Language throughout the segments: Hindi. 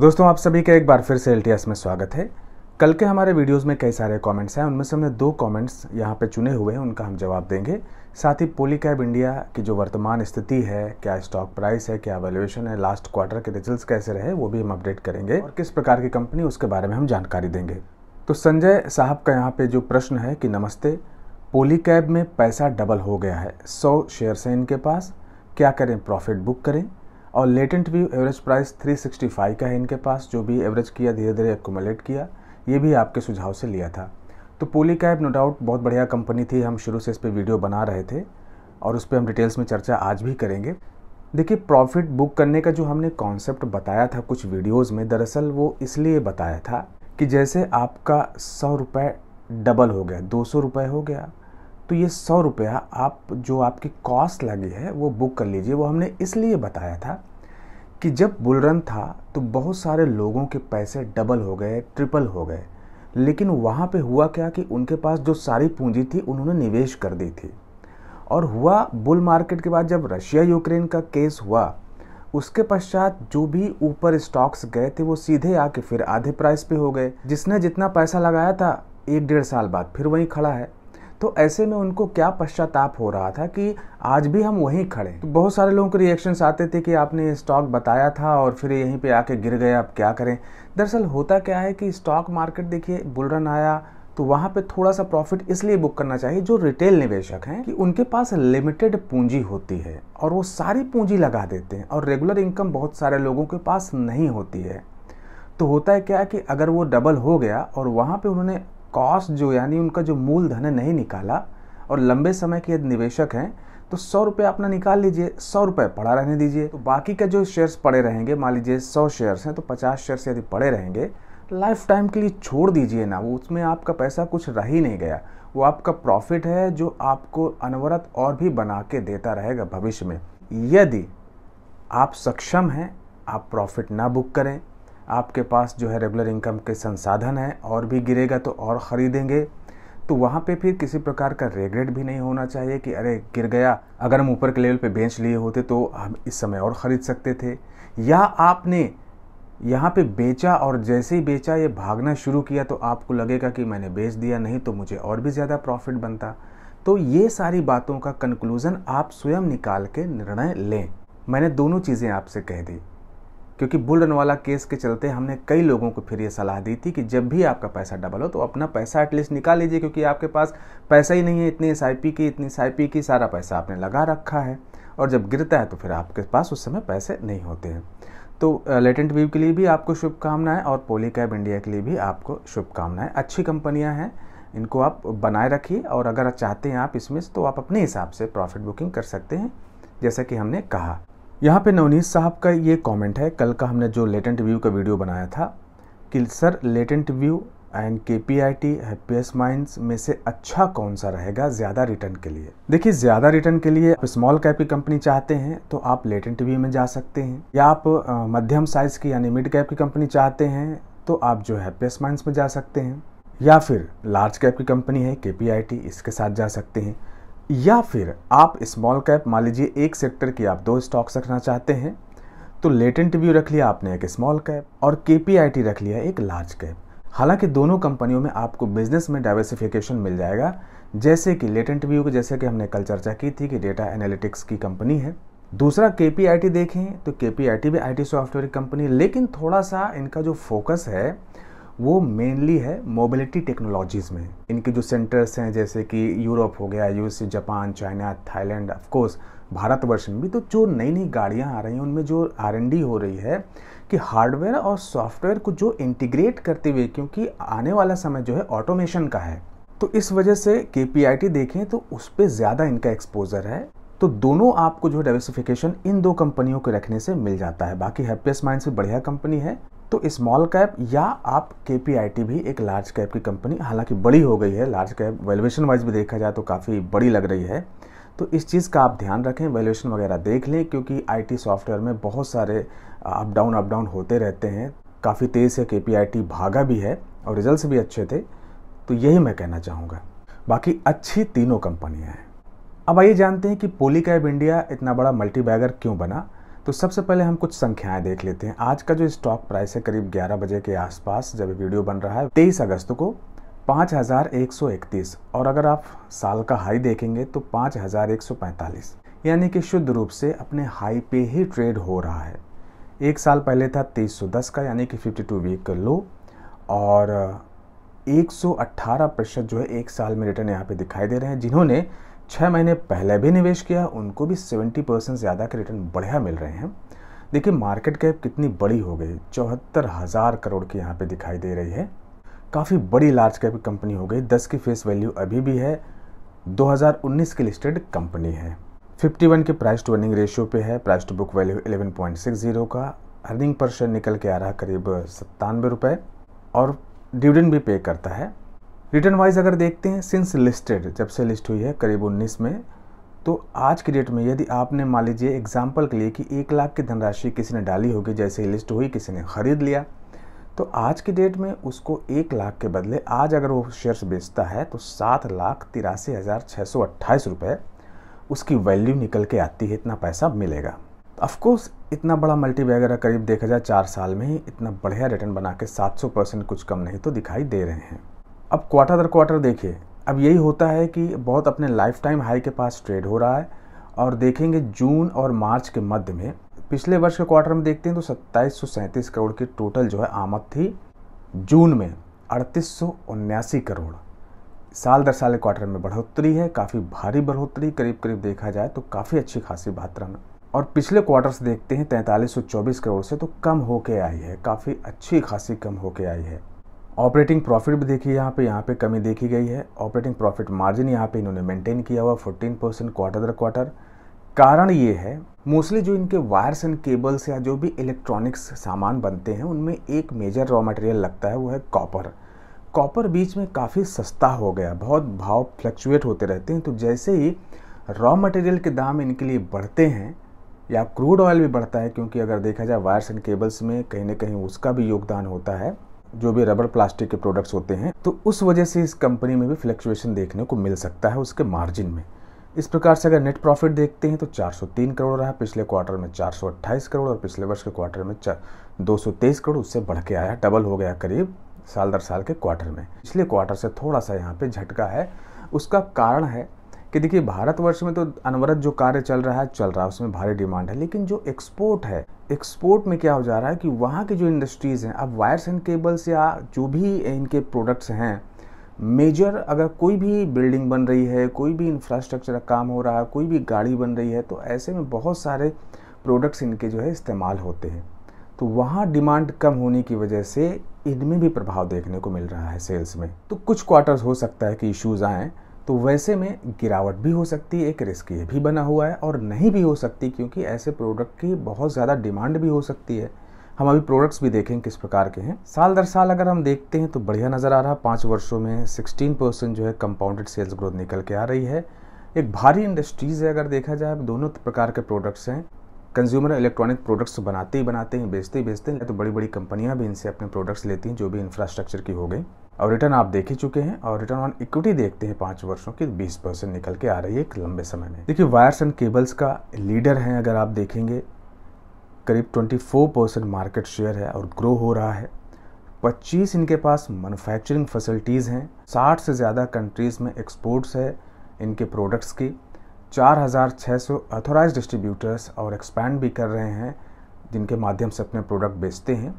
दोस्तों आप सभी का एक बार फिर से एल में स्वागत है कल के हमारे वीडियोस में कई सारे कमेंट्स हैं उनमें से हमने दो कमेंट्स यहाँ पे चुने हुए हैं उनका हम जवाब देंगे साथ ही पोलिकैब इंडिया की जो वर्तमान स्थिति है क्या स्टॉक प्राइस है क्या वैल्यूएशन है लास्ट क्वार्टर के रिजल्ट कैसे रहे वो भी हम अपडेट करेंगे और किस प्रकार की कंपनी उसके बारे में हम जानकारी देंगे तो संजय साहब का यहाँ पे जो प्रश्न है कि नमस्ते पोलिकैब में पैसा डबल हो गया है सौ शेयर्स हैं इनके पास क्या करें प्रॉफिट बुक करें और लेटेंट व्यू एवरेज प्राइस 365 का है इनके पास जो भी एवरेज किया धीरे धीरे एकोमोलेट किया ये भी आपके सुझाव से लिया था तो पोली कैब नो डाउट बहुत बढ़िया कंपनी थी हम शुरू से इस पर वीडियो बना रहे थे और उस पर हम डिटेल्स में चर्चा आज भी करेंगे देखिए प्रॉफिट बुक करने का जो हमने कॉन्सेप्ट बताया था कुछ वीडियोस में दरअसल वो इसलिए बताया था कि जैसे आपका सौ रुपये डबल हो गया दो सौ रुपये हो गया तो ये सौ रुपया आप जो आपकी कॉस्ट लगी है वो बुक कर लीजिए वो हमने इसलिए बताया था कि जब बुलरन था तो बहुत सारे लोगों के पैसे डबल हो गए ट्रिपल हो गए लेकिन वहाँ पे हुआ क्या कि उनके पास जो सारी पूंजी थी उन्होंने निवेश कर दी थी और हुआ बुल मार्केट के बाद जब रशिया यूक्रेन का केस हुआ उसके पश्चात जो भी ऊपर स्टॉक्स गए थे वो सीधे आके फिर आधे प्राइस पे हो गए जिसने जितना पैसा लगाया था एक डेढ़ साल बाद फिर वहीं खड़ा है तो ऐसे में उनको क्या पश्चाताप हो रहा था कि आज भी हम वहीं खड़े तो बहुत सारे लोगों के रिएक्शंस आते थे कि आपने स्टॉक बताया था और फिर यहीं पे आके गिर गए अब क्या करें दरअसल होता क्या है कि स्टॉक मार्केट देखिए बुलरन आया तो वहाँ पे थोड़ा सा प्रॉफिट इसलिए बुक करना चाहिए जो रिटेल निवेशक हैं कि उनके पास लिमिटेड पूंजी होती है और वो सारी पूंजी लगा देते हैं और रेगुलर इनकम बहुत सारे लोगों के पास नहीं होती है तो होता है क्या कि अगर वो डबल हो गया और वहाँ पे उन्होंने कॉस्ट जो यानी उनका जो मूलधन है नहीं निकाला और लंबे समय के यदि निवेशक हैं तो सौ रुपये अपना निकाल लीजिए सौ रुपये पड़ा रहने दीजिए तो बाकी का जो शेयर्स पड़े रहेंगे मान लीजिए सौ शेयर्स हैं तो पचास शेयर्स यदि पड़े रहेंगे लाइफ टाइम के लिए छोड़ दीजिए ना वो उसमें आपका पैसा कुछ रह ही नहीं गया वो आपका प्रॉफिट है जो आपको अनवरत और भी बना के देता रहेगा भविष्य में यदि आप सक्षम हैं आप प्रॉफिट ना बुक करें आपके पास जो है रेगुलर इनकम के संसाधन हैं और भी गिरेगा तो और ख़रीदेंगे तो वहाँ पे फिर किसी प्रकार का रेग्रेट भी नहीं होना चाहिए कि अरे गिर गया अगर हम ऊपर के लेवल पे बेच लिए होते तो हम इस समय और ख़रीद सकते थे या आपने यहाँ पे बेचा और जैसे ही बेचा ये भागना शुरू किया तो आपको लगेगा कि मैंने बेच दिया नहीं तो मुझे और भी ज़्यादा प्रॉफिट बनता तो ये सारी बातों का कंक्लूज़न आप स्वयं निकाल के निर्णय लें मैंने दोनों चीज़ें आपसे कह दी क्योंकि बुल रन वाला केस के चलते हमने कई लोगों को फिर ये सलाह दी थी कि जब भी आपका पैसा डबल हो तो अपना पैसा एटलीस्ट निकाल लीजिए क्योंकि आपके पास पैसा ही नहीं है इतनी एस की इतनी एस की सारा पैसा आपने लगा रखा है और जब गिरता है तो फिर आपके पास उस समय पैसे नहीं होते हैं तो लेटेंट व्यू के लिए भी आपको शुभकामनाएं और पोलीकैब इंडिया के लिए भी आपको शुभकामनाएं अच्छी कंपनियां हैं इनको आप बनाए रखिए और अगर चाहते हैं आप इसमें तो आप अपने हिसाब से प्रॉफिट बुकिंग कर सकते हैं जैसा कि हमने कहा यहाँ पे नवनीत साहब का ये कमेंट है कल का हमने जो लेटेंट व्यू का वीडियो बनाया था कि sir Latent View and K P I T Happiest Mind में से अच्छा कौन सा रहेगा ज़्यादा रिटर्न के लिए देखिए ज़्यादा रिटर्न के लिए आप स्मॉल कैप की कंपनी चाहते हैं तो आप लेटेंट व्यू में जा सकते हैं या आप मध्यम साइज़ की यानी मिड कैप की कंपनी चाहते हैं तो आप जो हैप्पीएस्ट माइंड्स में जा सकते हैं या फिर लार्ज कैप की कंपनी है के पी आई टी इसके साथ जा सकते हैं या फिर आप स्मॉल कैप मान लीजिए एक सेक्टर की आप दो स्टॉक्स रखना चाहते हैं तो लेटेंट व्यू रख लिया आपने एक स्मॉल कैप और के रख लिया एक लार्ज कैप हालांकि दोनों कंपनियों में आपको बिजनेस में डाइवर्सिफिकेशन मिल जाएगा जैसे कि लेटेंट व्यू जैसे कि हमने कल चर्चा की थी कि डेटा एनालिटिक्स की कंपनी है दूसरा के देखें तो के भी आई सॉफ्टवेयर कंपनी लेकिन थोड़ा सा इनका जो फोकस है वो मेनली है मोबिलिटी टेक्नोलॉजीज़ में इनके जो सेंटर्स हैं जैसे कि यूरोप हो गया US Japan China Thailand of course Bharatvarsh में भी तो जो नई नई गाड़ियाँ आ रही हैं उनमें जो आर हो रही है कि हार्डवेयर और सॉफ्टवेयर को जो इंटीग्रेट करते हुए क्योंकि आने वाला समय जो है ऑटोमेशन का है तो इस वजह से के देखें तो उस पर ज़्यादा इनका एक्सपोजर है तो दोनों आपको जो है डाइवर्सिफिकेशन इन दो कंपनियों के रखने से मिल जाता है बाकी हैप्पीएस्ट माइंड से बढ़िया कंपनी है तो स्मॉल कैप या आप के भी एक लार्ज कैप की कंपनी हालांकि बड़ी हो गई है लार्ज कैप वैल्यूएशन वाइज भी देखा जाए तो काफ़ी बड़ी लग रही है तो इस चीज़ का आप ध्यान रखें वैल्यूएशन वगैरह देख लें क्योंकि आईटी सॉफ्टवेयर में बहुत सारे अप डाउन अप डाउन होते रहते हैं काफ़ी तेज़ से के भागा भी है और रिजल्ट भी अच्छे थे तो यही मैं कहना चाहूँगा बाकी अच्छी तीनों कंपनियाँ हैं अब आइए जानते हैं कि पोली कैब इंडिया इतना बड़ा मल्टी बैगर क्यों बना तो सबसे पहले हम कुछ संख्याएं देख लेते हैं आज का जो स्टॉक प्राइस है करीब 11 बजे के आसपास जब वीडियो बन रहा है 23 अगस्त को 5131 और अगर आप साल का हाई देखेंगे तो 5145 यानी कि शुद्ध रूप से अपने हाई पे ही ट्रेड हो रहा है एक साल पहले था 2310 का यानी कि 52 वीक का लो और 118 प्रतिशत जो है एक साल में रिटर्न यहाँ पे दिखाई दे रहे हैं जिन्होंने छः महीने पहले भी निवेश किया उनको भी 70 परसेंट ज़्यादा के रिटर्न बढ़िया मिल रहे हैं देखिए मार्केट कैप कितनी बड़ी हो गई चौहत्तर हज़ार करोड़ की यहाँ पे दिखाई दे रही है काफ़ी बड़ी लार्ज कैप की कंपनी हो गई दस की फेस वैल्यू अभी भी है 2019 की लिस्टेड कंपनी है 51 के प्राइस टू अर्निंग रेशियो पे है प्राइस टू बुक वैल्यू 11.60 का अर्निंग पर शेयर निकल के आ रहा है करीब सत्तानवे रुपये और डिविडेंड भी पे करता है रिटर्न वाइज अगर देखते हैं सिंस लिस्टेड जब से लिस्ट हुई है करीब उन्नीस में तो आज की डेट में यदि आपने मान लीजिए एग्जाम्पल के लिए कि एक लाख की धनराशि किसी ने डाली होगी जैसे ही लिस्ट हुई किसी ने ख़रीद लिया तो आज की डेट में उसको एक लाख के बदले आज अगर वो शेयर्स बेचता है तो सात लाख तिरासी हज़ार छः सौ अट्ठाईस रुपये उसकी वैल्यू निकल के आती है इतना पैसा मिलेगा अफकोर्स इतना बड़ा मल्टी वगैरह करीब देखा जाए चार साल में ही इतना बढ़िया रिटर्न बना के सात सौ परसेंट कुछ कम नहीं तो दिखाई दे रहे हैं अब क्वार्टर दर क्वार्टर देखिए अब यही होता है कि बहुत अपने लाइफ टाइम हाई के पास ट्रेड हो रहा है और देखेंगे जून और मार्च के मध्य में पिछले वर्ष के क्वार्टर में देखते हैं तो सत्ताईस करोड़ की टोटल जो है आमद थी जून में अड़तीस करोड़ साल दर साल क्वार्टर में बढ़ोतरी है काफ़ी भारी बढ़ोतरी करीब करीब देखा जाए तो काफ़ी अच्छी खासी मात्रा में और पिछले क्वार्टर से देखते हैं तैंतालीस करोड़ से तो कम होके आई है काफ़ी अच्छी खासी कम होके आई है ऑपरेटिंग प्रॉफिट भी देखिए यहाँ पे यहाँ पे कमी देखी गई है ऑपरेटिंग प्रॉफिट मार्जिन यहाँ पे इन्होंने मेंटेन किया हुआ 14 परसेंट क्वार्टर दर क्वार्टर कारण ये है मोस्टली जो इनके वायर्स एंड केबल्स या जो भी इलेक्ट्रॉनिक्स सामान बनते हैं उनमें एक मेजर रॉ मटेरियल लगता है वो है कॉपर कॉपर बीच में काफ़ी सस्ता हो गया बहुत भाव फ्लक्चुएट होते रहते हैं तो जैसे ही रॉ मटेरियल के दाम इनके लिए बढ़ते हैं या क्रूड ऑयल भी बढ़ता है क्योंकि अगर देखा जाए वायर्स एंड केबल्स में कहीं ना कहीं उसका भी योगदान होता है जो भी रबर प्लास्टिक के प्रोडक्ट्स होते हैं तो उस वजह से इस कंपनी में भी फ्लक्चुएशन देखने को मिल सकता है उसके मार्जिन में इस प्रकार से अगर नेट प्रॉफिट देखते हैं तो 403 करोड़ रहा पिछले क्वार्टर में 428 करोड़ और पिछले वर्ष के क्वार्टर में दो करोड़ उससे बढ़ के आया डबल हो गया करीब साल दर साल के क्वार्टर में पिछले क्वार्टर से थोड़ा सा यहाँ पे झटका है उसका कारण है कि देखिए भारतवर्ष में तो अनवरत जो कार्य चल रहा है चल रहा है उसमें भारी डिमांड है लेकिन जो एक्सपोर्ट है एक्सपोर्ट में क्या हो जा रहा है कि वहाँ की जो इंडस्ट्रीज़ हैं अब वायर्स एंड केबल्स या जो भी इनके प्रोडक्ट्स हैं मेजर अगर कोई भी बिल्डिंग बन रही है कोई भी इंफ्रास्ट्रक्चर का काम हो रहा है कोई भी गाड़ी बन रही है तो ऐसे में बहुत सारे प्रोडक्ट्स इनके जो है इस्तेमाल होते हैं तो वहाँ डिमांड कम होने की वजह से इनमें भी प्रभाव देखने को मिल रहा है सेल्स में तो कुछ क्वार्टर्स हो सकता है कि इश्यूज़ आएँ तो वैसे में गिरावट भी हो सकती है एक रिस्क ये भी बना हुआ है और नहीं भी हो सकती क्योंकि ऐसे प्रोडक्ट की बहुत ज़्यादा डिमांड भी हो सकती है हम अभी प्रोडक्ट्स भी देखें किस प्रकार के हैं साल दर साल अगर हम देखते हैं तो बढ़िया नज़र आ रहा है पाँच वर्षों में सिक्सटीन परसेंट जो है कंपाउंडेड सेल्स ग्रोथ निकल के आ रही है एक भारी इंडस्ट्रीज़ है अगर देखा जाए दोनों प्रकार के प्रोडक्ट्स हैं कंज्यूमर इलेक्ट्रॉनिक प्रोडक्ट्स बनाते ही बनाते हैं बेचते ही बेचते हैं तो बड़ी बड़ी कंपनियां भी इनसे अपने प्रोडक्ट्स लेती हैं जो भी इंफ्रास्ट्रक्चर की हो गई और रिटर्न आप देख ही चुके हैं और रिटर्न ऑन इक्विटी देखते हैं पाँच वर्षों की बीस परसेंट निकल के आ रही है एक लंबे समय में देखिए वायर्स एंड केबल्स का लीडर है अगर आप देखेंगे करीब 24 परसेंट मार्केट शेयर है और ग्रो हो रहा है 25 इनके पास मैनुफैक्चरिंग फैसिलिटीज़ हैं 60 से ज़्यादा कंट्रीज़ में एक्सपोर्ट्स है इनके प्रोडक्ट्स की 4,600 अथोराइज डिस्ट्रीब्यूटर्स और एक्सपैंड भी कर रहे हैं जिनके माध्यम से अपने प्रोडक्ट बेचते हैं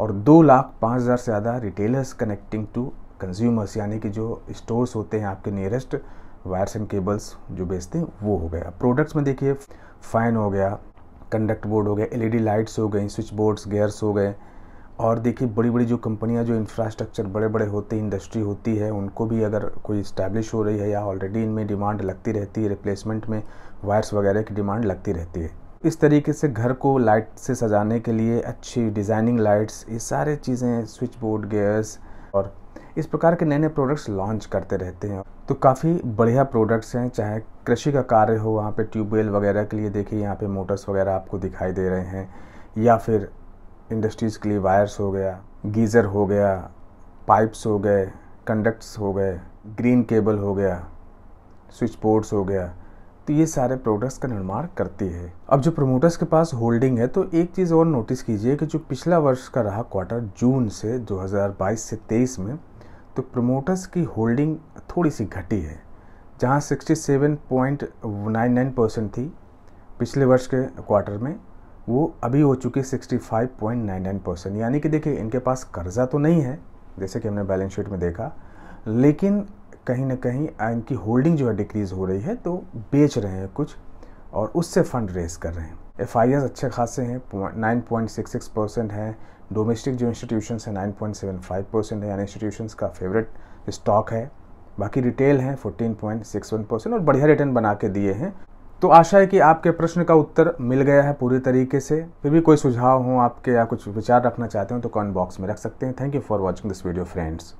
और दो लाख पाँच हज़ार से ज़्यादा रिटेलर्स कनेक्टिंग टू कंज्यूमर्स यानी कि जो स्टोर्स होते हैं आपके नियरेस्ट वायर्स एंड केबल्स जो बेचते हैं वो हो गया प्रोडक्ट्स में देखिए फ़ैन हो गया कंडक्ट बोर्ड हो गया एलईडी लाइट्स e हो गई स्विच बोर्ड्स गेयर्स हो गए और देखिए बड़ी बड़ी जो कंपनियां जो इंफ्रास्ट्रक्चर बड़े बड़े होते हैं इंडस्ट्री होती है उनको भी अगर कोई इस्टेब्लिश हो रही है या ऑलरेडी इनमें डिमांड लगती रहती है रिप्लेसमेंट में वायर्स वगैरह की डिमांड लगती रहती है इस तरीके से घर को लाइट से सजाने के लिए अच्छी डिज़ाइनिंग लाइट्स ये सारे चीज़ें स्विच बोर्ड गेयर्स और इस प्रकार के नए नए प्रोडक्ट्स लॉन्च करते रहते हैं तो काफ़ी बढ़िया प्रोडक्ट्स हैं चाहे कृषि का कार्य हो वहाँ पे ट्यूबवेल वगैरह के लिए देखिए यहाँ पे मोटर्स वगैरह आपको दिखाई दे रहे हैं या फिर इंडस्ट्रीज़ के लिए वायर्स हो गया गीज़र हो गया पाइप्स हो गए कंडक्ट्स हो गए ग्रीन केबल हो गया स्विच बोर्ड्स हो गया तो ये सारे प्रोडक्ट्स का निर्माण करती है अब जो प्रमोटर्स के पास होल्डिंग है तो एक चीज़ और नोटिस कीजिए कि जो पिछला वर्ष का रहा क्वार्टर जून से 2022 से 23 में तो प्रमोटर्स की होल्डिंग थोड़ी सी घटी है जहाँ 67.99 परसेंट थी पिछले वर्ष के क्वार्टर में वो अभी हो चुकी 65.99 परसेंट यानी कि देखिए इनके पास कर्ज़ा तो नहीं है जैसे कि हमने बैलेंस शीट में देखा लेकिन कहीं ना कहीं इनकी होल्डिंग जो है डिक्रीज़ हो रही है तो बेच रहे हैं कुछ और उससे फंड रेज कर रहे हैं एफ अच्छे खासे हैं nine point six six percent हैं डोमेस्टिक जो इंस्टीट्यूशन है nine point seven five percent है यानी इंस्टीट्यूशन का फेवरेट स्टॉक है बाकी रिटेल हैं fourteen point six one percent और बढ़िया रिटर्न बना के दिए हैं तो आशा है कि आपके प्रश्न का उत्तर मिल गया है पूरी तरीके से फिर भी कोई सुझाव हो आपके या कुछ विचार रखना चाहते हो तो कमेंट बॉक्स में रख सकते हैं thank you for watching this video friends